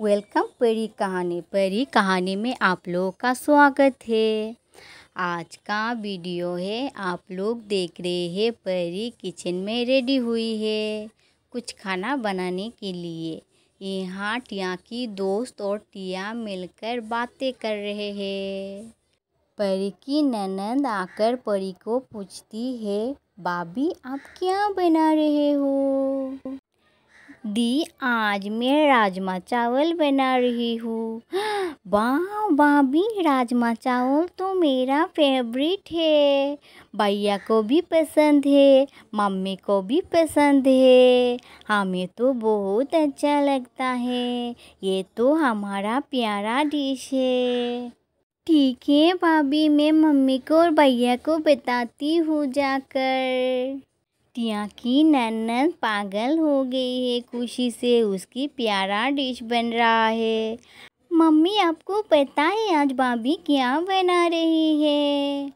welcome परी कहानी परी कहानी में आप लोगों का स्वागत है आज का वीडियो है आप लोग देख रहे हैं परी किचन में रेडी हुई है कुछ खाना बनाने के लिए यहाँ टिया की दोस्त और टिया मिलकर बातें कर रहे हैं परी की ननंद आकर परी को पूछती है बाबी आप क्या बना रहे हो दी आज मैं राजमा चावल बना रही हूँ वाह भाभी राजमा चावल तो मेरा फेवरेट है भैया को भी पसंद है मम्मी को भी पसंद है हमें तो बहुत अच्छा लगता है ये तो हमारा प्यारा डिश है ठीक है भाभी मैं मम्मी को और भैया को बताती हूँ जाकर बिटिया की नन्नन पागल हो गई है खुशी से उसकी प्यारा डिश बन रहा है मम्मी आपको पता है आज भाभी क्या बना रही है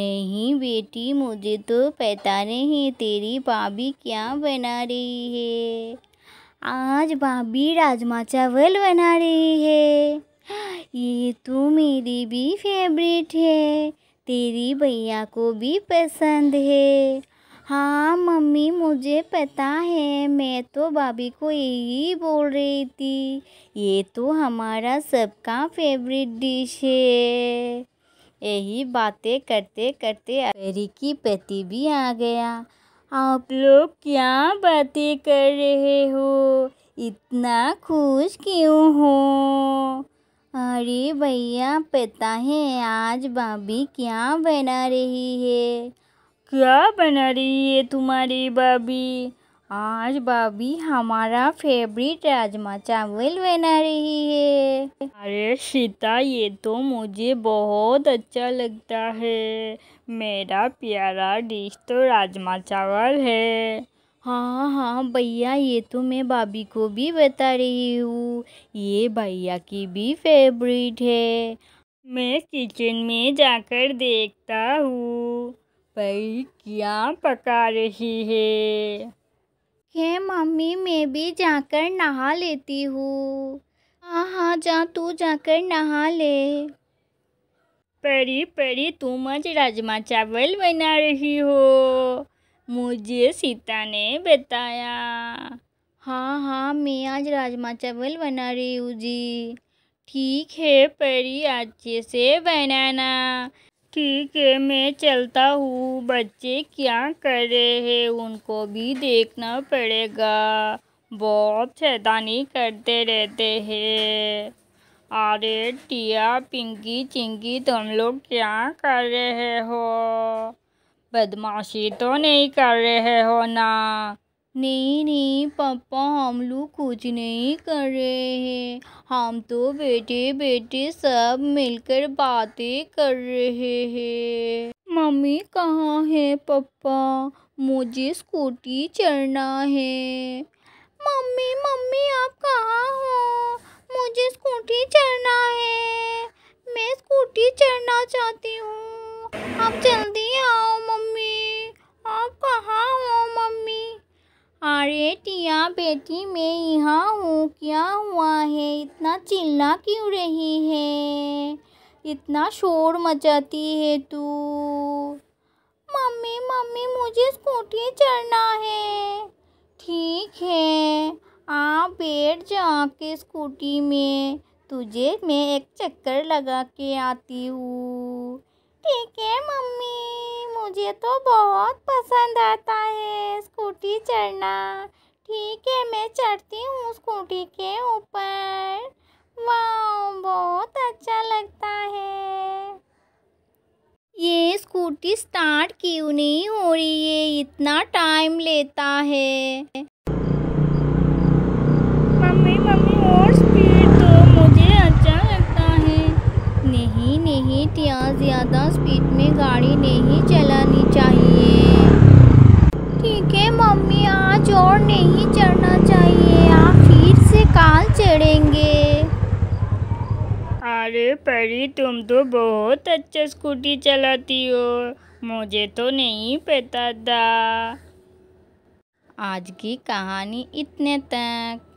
नहीं बेटी मुझे तो पता नहीं तेरी भाभी क्या बना रही है आज भाभी राजमा चावल बना रही है ये तो मेरी भी फेवरेट है तेरी भैया को भी पसंद है हाँ मम्मी मुझे पता है मैं तो भाभी को यही बोल रही थी ये तो हमारा सबका फेवरेट डिश है यही बातें करते करते की पति भी आ गया आप लोग क्या बातें कर रहे हो इतना खुश क्यों हो अरे भैया पता है आज भाभी क्या बना रही है क्या बना रही है तुम्हारी भाभी आज भाभी हमारा फेवरेट राजमा चावल बना रही है अरे सीता ये तो मुझे बहुत अच्छा लगता है मेरा प्यारा डिश तो राजमा चावल है हाँ हाँ भैया ये तो मैं भाभी को भी बता रही हूँ ये भैया की भी फेवरेट है मैं किचन में जाकर देखता हूँ क्या पका रही है हे मम्मी मैं भी जाकर नहा लेती हूँ हाँ हाँ जा तू जाकर नहा ले परी परी तुम आज राजमा चावल बना रही हो मुझे सीता ने बताया हाँ हाँ मैं आज राजमा चावल बना रही हूँ जी ठीक है परी अच्छे से बनाना ठीक है मैं चलता हूँ बच्चे क्या कर रहे हैं उनको भी देखना पड़ेगा बहुत शैतानी करते रहते हैं अरे टिया पिंकी चिंकी तुम लोग क्या कर रहे हो बदमाशी तो नहीं कर रहे हो ना नहीं नहीं पापा हम लोग कुछ नहीं कर रहे हैं हम तो बेटे बेटे सब मिलकर बातें कर रहे हैं मम्मी कहाँ है पापा मुझे स्कूटी चढ़ना है मम्मी मम्मी आप कहाँ हो मुझे स्कूटी चढ़ना है मैं स्कूटी चढ़ना चाहती हूँ आप चल बेटी मैं यहाँ हूँ क्या हुआ है इतना चिल्ला क्यों रही है इतना शोर मचाती है तू मम्मी मम्मी मुझे स्कूटी चढ़ना है ठीक है आ बैठ जाके स्कूटी में तुझे मैं एक चक्कर लगा के आती हूँ ठीक है मम्मी मुझे तो बहुत पसंद आता है स्कूटी चढ़ना ठीक है मैं चढ़ती हूँ स्कूटी के ऊपर वाओ बहुत अच्छा लगता है ये स्कूटी स्टार्ट क्यों नहीं हो रही है इतना टाइम लेता है मम्मी मम्मी और नहीं चढ़ना चाहिए आप फिर से काल चढ़ेंगे अरे परी तुम तो बहुत अच्छा स्कूटी चलाती हो मुझे तो नहीं पता था आज की कहानी इतने तक